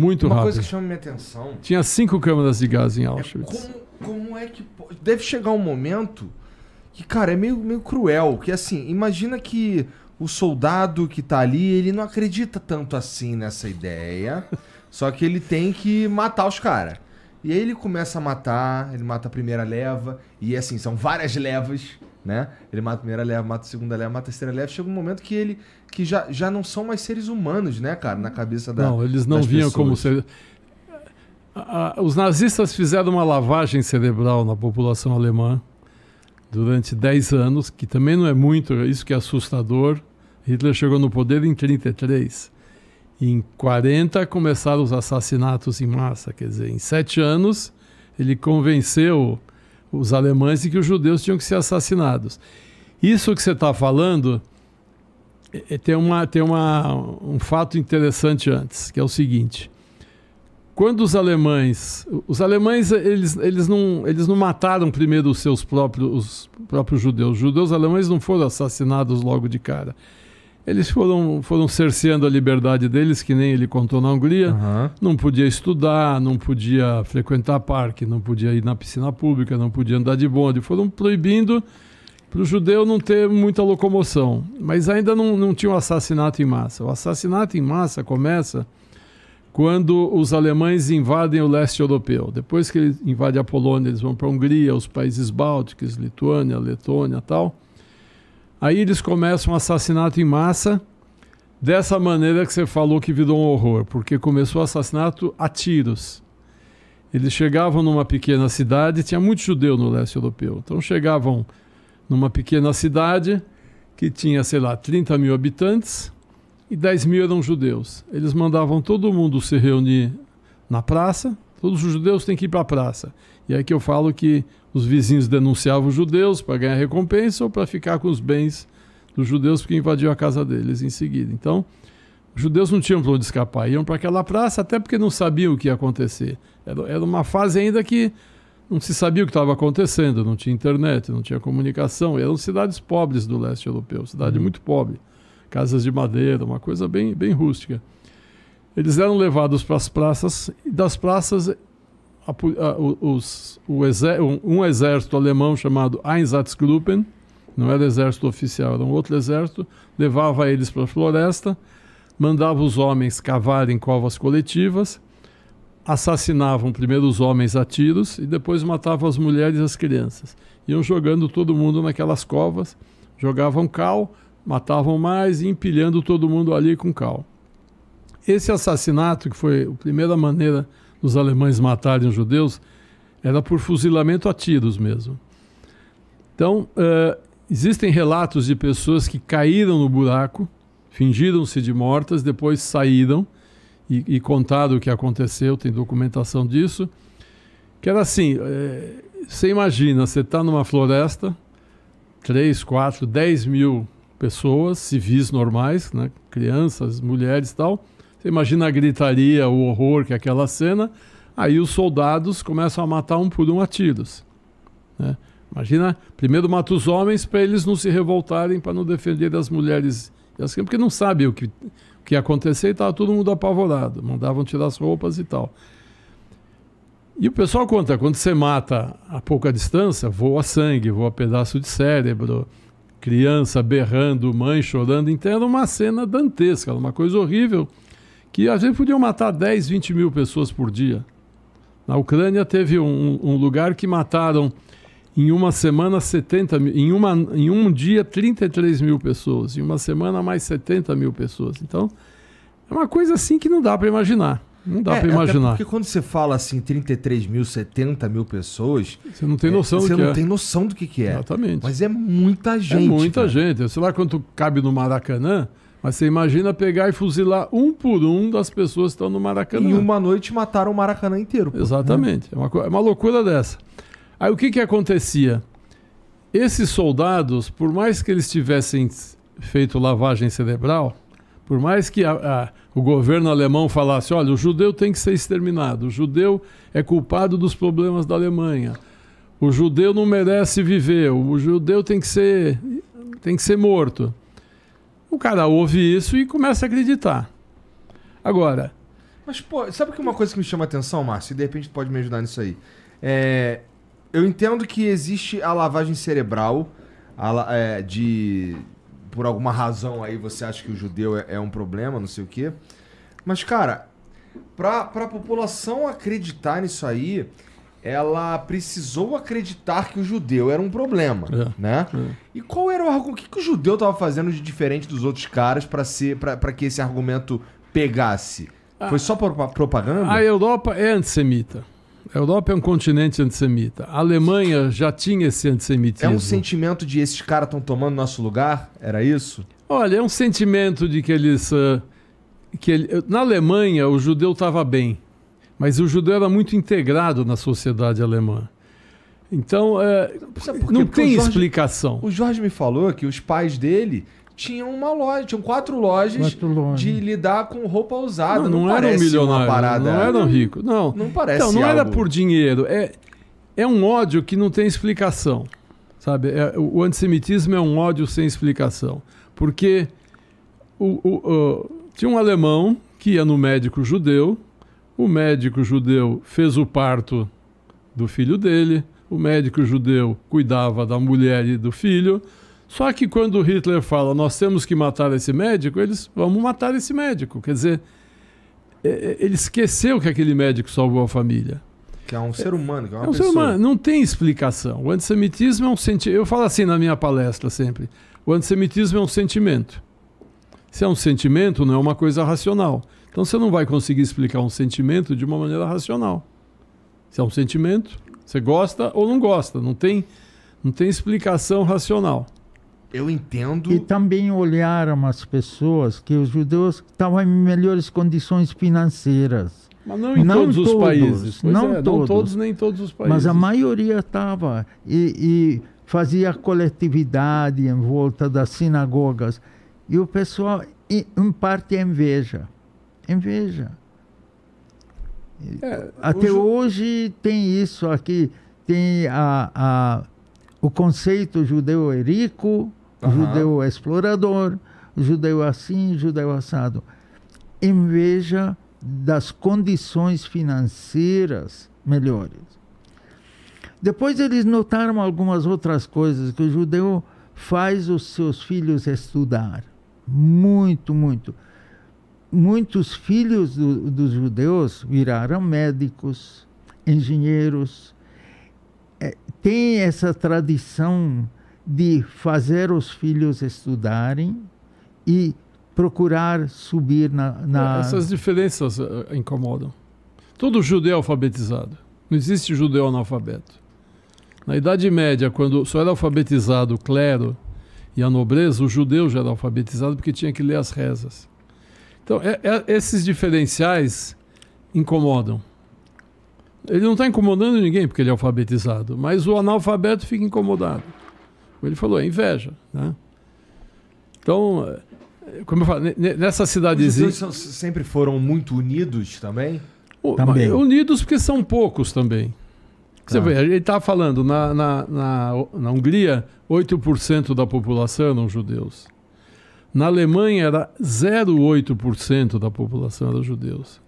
Muito Uma rápido. Uma coisa que chama minha atenção. Tinha cinco câmaras de gás em Auschwitz. É como, como, é que. Deve chegar um momento que, cara, é meio, meio cruel. Que assim, imagina que o soldado que tá ali, ele não acredita tanto assim nessa ideia. só que ele tem que matar os caras. E aí ele começa a matar, ele mata a primeira leva, e assim, são várias levas né? Ele mata a primeira leva, mata a segunda leva, mata a terceira leva. Chega um momento que ele que já, já não são mais seres humanos, né, cara? Na cabeça da Não, eles não vinham pessoas. como seres... os nazistas fizeram uma lavagem cerebral na população alemã durante 10 anos, que também não é muito, é isso que é assustador. Hitler chegou no poder em 33. Em 40 começaram os assassinatos em massa, quer dizer, em 7 anos ele convenceu os alemães e que os judeus tinham que ser assassinados. Isso que você está falando é, é, tem, uma, tem uma, um fato interessante antes, que é o seguinte. Quando os alemães, os alemães eles, eles, não, eles não mataram primeiro os seus próprios, os próprios judeus. Os judeus alemães não foram assassinados logo de cara. Eles foram, foram cerceando a liberdade deles, que nem ele contou na Hungria. Uhum. Não podia estudar, não podia frequentar parque, não podia ir na piscina pública, não podia andar de bonde. Foram proibindo para o judeu não ter muita locomoção. Mas ainda não, não tinha o um assassinato em massa. O assassinato em massa começa quando os alemães invadem o leste europeu. Depois que eles invadem a Polônia, eles vão para a Hungria, os países bálticos, Lituânia, Letônia tal. Aí eles começam um assassinato em massa, dessa maneira que você falou que virou um horror, porque começou o assassinato a tiros. Eles chegavam numa pequena cidade, tinha muito judeu no leste europeu, então chegavam numa pequena cidade que tinha, sei lá, 30 mil habitantes e 10 mil eram judeus. Eles mandavam todo mundo se reunir na praça, todos os judeus têm que ir para a praça. E é que eu falo que os vizinhos denunciavam os judeus para ganhar recompensa ou para ficar com os bens dos judeus porque invadiam a casa deles em seguida. Então, os judeus não tinham para onde escapar, iam para aquela praça até porque não sabiam o que ia acontecer. Era, era uma fase ainda que não se sabia o que estava acontecendo, não tinha internet, não tinha comunicação. Eram cidades pobres do leste europeu, cidade uhum. muito pobre. Casas de madeira, uma coisa bem, bem rústica. Eles eram levados para as praças e das praças a, a, os, exer, um, um, exército alemão chamado Einsatzgruppen, não era exército oficial, era um outro exército, levava eles para a floresta, mandava os homens cavar em covas coletivas, assassinavam primeiro os homens a tiros e depois matavam as mulheres e as crianças. Iam jogando todo mundo naquelas covas, jogavam cal, matavam mais e empilhando todo mundo ali com cal. Esse assassinato, que foi a primeira maneira os alemães matarem os judeus, era por fuzilamento a tiros mesmo. Então, uh, existem relatos de pessoas que caíram no buraco, fingiram-se de mortas, depois saíram e, e, contaram o que aconteceu, tem documentação disso. Que era assim: eh, você imagina, você está numa floresta, 3, 4, 10 mil pessoas, civis normais, né, crianças, mulheres e tal você imagina a gritaria, o horror que é aquela cena. Aí os soldados começam a matar um por um a tiros. Né? Imagina, primeiro mata os homens para eles não se revoltarem, para não defender as mulheres e porque não sabe o que, o que ia acontecer e estava todo mundo apavorado. Mandavam tirar as roupas e tal. E o pessoal conta, quando você mata a pouca distância, voa sangue, voa pedaço de cérebro, criança berrando, mãe chorando. Então era uma cena dantesca, uma coisa horrível que a gente podia matar 10, 20 mil pessoas por dia. Na Ucrânia teve um, um lugar que mataram em uma semana 70 mil, em, uma, em um dia 33 mil pessoas, em uma semana mais 70 mil pessoas. Então, é uma coisa assim que não dá para imaginar. Não dá é, para é, imaginar. Porque quando você fala assim, 33 mil, 70 mil pessoas. Você não tem é, noção é, do que é. Você não tem noção do que, que é. Exatamente. Mas é muita é gente. É muita cara. gente. Sei lá quanto cabe no Maracanã. Mas você imagina pegar e fuzilar um por um das pessoas que estão no Maracanã. Em uma noite mataram o Maracanã inteiro. Pô. Exatamente. É uma, é uma loucura dessa. Aí o que, que acontecia? Esses soldados, por mais que eles tivessem feito lavagem cerebral, por mais que a, a, o governo alemão falasse: olha, o judeu tem que ser exterminado, o judeu é culpado dos problemas da Alemanha, o judeu não merece viver, o judeu tem que ser, tem que ser morto. O cara ouve isso e começa a acreditar. Agora. Mas, pô, sabe que uma coisa que me chama a atenção, Márcio? E de repente pode me ajudar nisso aí. É, eu entendo que existe a lavagem cerebral a, é, de. Por alguma razão aí você acha que o judeu é, é um problema, não sei o quê. Mas, cara, pra, pra população acreditar nisso aí, ela precisou acreditar que o judeu era um problema, é, né? É. E qual era o argumento? O que, o judeu estava fazendo de diferente dos outros caras para ser, para que esse argumento pegasse? Ah. Foi só por, propaganda? A Europa é antissemita. A Europa é um continente antissemita. A Alemanha já tinha esse antissemitismo. É um sentimento de esses caras estão tomando nosso lugar? Era isso? Olha, é um sentimento de que eles. Uh, que ele, na Alemanha, o judeu estava bem mas o judeu era muito integrado na sociedade alemã. Então, é, não Porque tem Jorge, explicação. O Jorge me falou que os pais dele tinham uma loja, tinham quatro lojas, quatro de lidar com roupa usada. Não, não, não eram milionários, não eram ricos. Não, não parece Então, não algo... era por dinheiro. É, é um ódio que não tem explicação. Sabe? É, o antissemitismo é um ódio sem explicação. Porque o, o, o, tinha um alemão que ia no médico judeu, o médico judeu fez o parto do filho dele, o médico judeu cuidava da mulher e do filho. Só que quando Hitler fala nós temos que matar esse médico, eles vamos matar esse médico. Quer dizer, é, é, ele esqueceu que aquele médico salvou a família. Que é um ser humano, que é uma é um pessoa. Ser humano. Não tem explicação. O antissemitismo é um sentimento. Eu falo assim na minha palestra sempre: o antissemitismo é um sentimento. Se é um sentimento, não é uma coisa racional. Então você não vai conseguir explicar um sentimento de uma maneira racional. Se é um sentimento, você gosta ou não gosta, não tem, não tem explicação racional. Eu entendo. E também olharam as pessoas que os judeus estavam em melhores condições financeiras. Mas não em não todos, todos, os países. Não, é, todos. não, todos. nem todos os países. Mas a maioria estava. E, e fazia coletividade em volta das sinagogas. E o pessoal, em parte, é inveja. Inveja. É, é, Até hoje tem isso aqui, tem a, a o conceito judeu erico, uhum. judeu explorador, judeu assim, judeu assado. Inveja das condições financeiras melhores. Depois eles notaram algumas outras coisas que o judeu faz os seus filhos estudar. Muito, muito muitos filhos do, dos judeus viraram médicos, engenheiros. É, tem essa tradição de fazer os filhos estudarem e procurar subir na. na... Essas diferenças eh, incomodam. Todo judeu é alfabetizado. Não existe judeu analfabeto. Na Idade Média, quando só era alfabetizado o clero e a nobreza, o judeu já era alfabetizado porque tinha que ler as rezas. Então, é, é, esses diferenciais incomodam. Ele não está incomodando ninguém porque ele é alfabetizado, mas o analfabeto fica incomodado. ele falou, é inveja. Né? Então, é, como eu falo, nessa cidadezinha. Os judeus sempre foram muito unidos também? também. Unidos porque são poucos também. Você ah. vê, ele está falando, na, na, na, na Hungria, 8% da população eram judeus. Na Alemanha era 0,8% da população era judeus.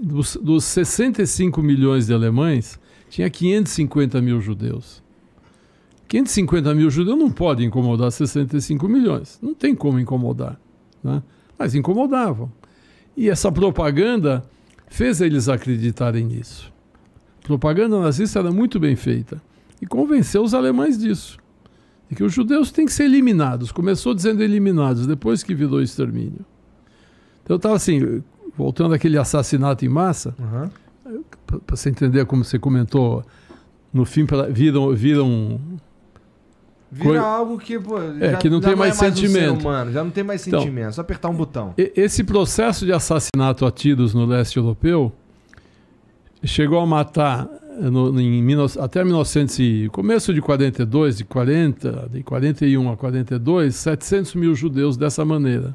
Dos, dos 65 milhões de alemães, tinha 550 mil judeus. 550 mil judeus não pode incomodar 65 milhões. Não tem como incomodar. Né? Mas incomodavam. E essa propaganda fez eles acreditarem nisso. A propaganda nazista era muito bem feita e convenceu os alemães disso que os judeus têm que ser eliminados. Começou dizendo eliminados, depois que virou extermínio. Então estava assim, voltando àquele assassinato em massa, uhum. para você entender como você comentou, no fim pela viram, viram Vira algo que, pô, é, já, que não tem não mais, é mais sentimento. Um humano, já não tem mais então, sentimento, então, só apertar um botão. Esse processo de assassinato a tiros no leste europeu chegou a matar no, em, até 1900 começo de 42, de 40, de 41 a 42, 700 mil judeus dessa maneira.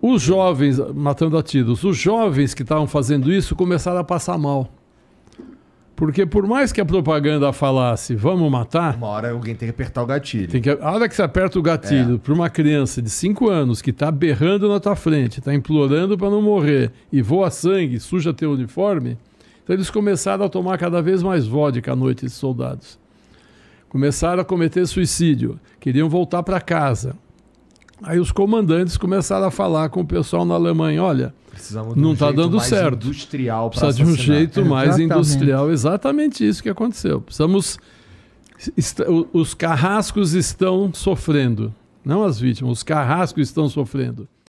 Os jovens, matando a tiros, os jovens que estavam fazendo isso começaram a passar mal. Porque por mais que a propaganda falasse, vamos matar... Uma hora alguém tem que apertar o gatilho. Tem que, a hora que você aperta o gatilho é. para uma criança de 5 anos que está berrando na tua frente, está implorando para não morrer e voa sangue, suja teu uniforme então eles começaram a tomar cada vez mais vodka à noite, esses soldados. Começaram a cometer suicídio, queriam voltar para casa. Aí os comandantes começaram a falar com o pessoal na Alemanha, olha, não está um dando certo. Industrial Precisa assassinar. de um jeito exatamente. mais industrial, exatamente isso que aconteceu. Precisamos os carrascos estão sofrendo, não as vítimas, os carrascos estão sofrendo.